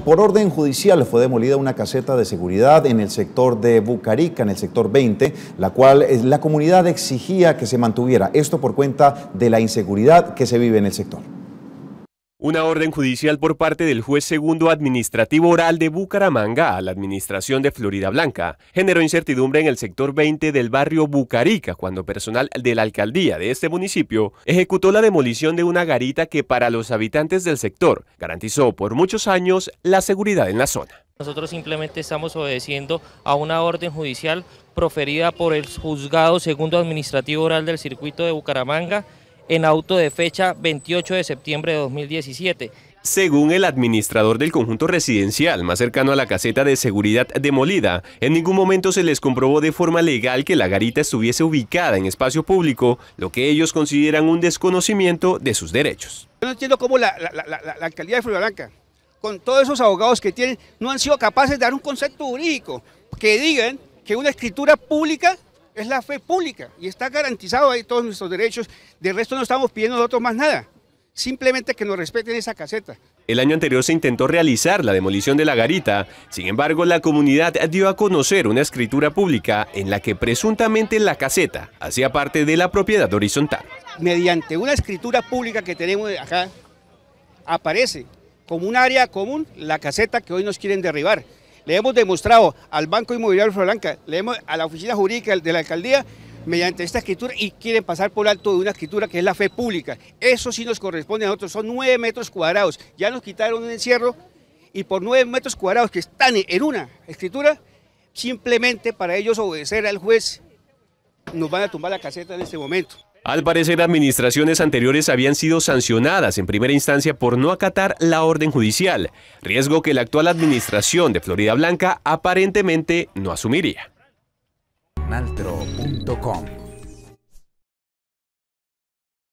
Por orden judicial fue demolida una caseta de seguridad en el sector de Bucarica, en el sector 20, la cual eh, la comunidad exigía que se mantuviera. Esto por cuenta de la inseguridad que se vive en el sector una orden judicial por parte del juez segundo administrativo oral de Bucaramanga a la administración de Florida Blanca generó incertidumbre en el sector 20 del barrio Bucarica cuando personal de la alcaldía de este municipio ejecutó la demolición de una garita que para los habitantes del sector garantizó por muchos años la seguridad en la zona. Nosotros simplemente estamos obedeciendo a una orden judicial proferida por el juzgado segundo administrativo oral del circuito de Bucaramanga en auto de fecha 28 de septiembre de 2017. Según el administrador del conjunto residencial más cercano a la caseta de seguridad demolida, en ningún momento se les comprobó de forma legal que la garita estuviese ubicada en espacio público, lo que ellos consideran un desconocimiento de sus derechos. Yo no entiendo cómo la, alcaldía de con todos esos abogados que tienen, no han sido capaces de dar un concepto jurídico que digan que una escritura pública es la fe pública y está garantizado ahí todos nuestros derechos. de resto no estamos pidiendo nosotros más nada, simplemente que nos respeten esa caseta. El año anterior se intentó realizar la demolición de la garita, sin embargo la comunidad dio a conocer una escritura pública en la que presuntamente la caseta hacía parte de la propiedad horizontal. Mediante una escritura pública que tenemos acá, aparece como un área común la caseta que hoy nos quieren derribar. Le hemos demostrado al Banco Inmobiliario Floranca, le hemos, a la oficina jurídica de la alcaldía, mediante esta escritura y quieren pasar por alto de una escritura que es la fe pública. Eso sí nos corresponde a nosotros, son nueve metros cuadrados. Ya nos quitaron un encierro y por nueve metros cuadrados que están en una escritura, simplemente para ellos obedecer al juez, nos van a tumbar la caseta en este momento. Al parecer, administraciones anteriores habían sido sancionadas en primera instancia por no acatar la orden judicial, riesgo que la actual administración de Florida Blanca aparentemente no asumiría.